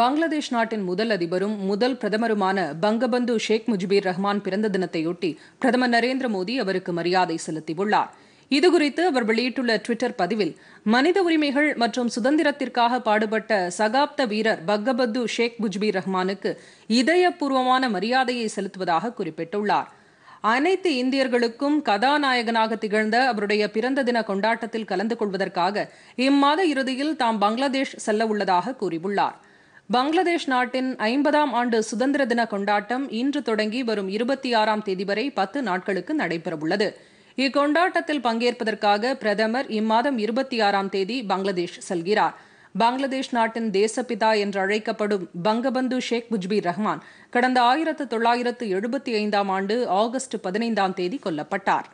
பங்களாதேஷ் நாட்டின் முதல் அதிபரும் முதல் பிரதமருமான பங்கபந்து ஷேக் முஜிபுர் ரஹ்மான் பிறந்த தினத்தையொட்டி பிரதமர் நரேந்திர மோடி அவருக்கு மரியாதை செலுத்தியுள்ளார் இதுகுறித்து அவர் வெளியிட்டுள்ள டுவிட்டர் பதிவில் மனித உரிமைகள் மற்றும் சுதந்திரத்திற்காக பாடுபட்ட சகாப்த வீரர் பங்கபந்து ஷேக் முஜிபுர் ரஹ்மானுக்கு இதயபூர்வமான மரியாதையை செலுத்துவதாக குறிப்பிட்டுள்ளார் அனைத்து இந்தியர்களுக்கும் கதாநாயகனாக திகழ்ந்த அவருடைய பிறந்த தின கொண்டாட்டத்தில் கலந்து கொள்வதற்காக இம்மாத இறுதியில் தாம் பங்களாதேஷ் செல்ல உள்ளதாக கூறியுள்ளார் பங்களாதேஷ் நாட்டின் ஐம்பதாம் ஆண்டு சுதந்திர தின கொண்டாட்டம் இன்று தொடங்கி வரும் இருபத்தி ஆறாம் தேதி வரை பத்து நாட்களுக்கு நடைபெறவுள்ளது இக்கொண்டாட்டத்தில் பங்கேற்பதற்காக பிரதமர் இம்மாதம் இருபத்தி ஆறாம் தேதி பங்களாதேஷ் செல்கிறார் பங்களாதேஷ் நாட்டின் தேசப்பிதா என்று அழைக்கப்படும் பங்கபந்து ஷேக் முஜ்பீர் ரஹ்மான் கடந்த ஆயிரத்து தொள்ளாயிரத்து எழுபத்தி ஐந்தாம் ஆண்டு ஆகஸ்ட் பதினைந்தாம் தேதி கொல்லப்பட்டாா்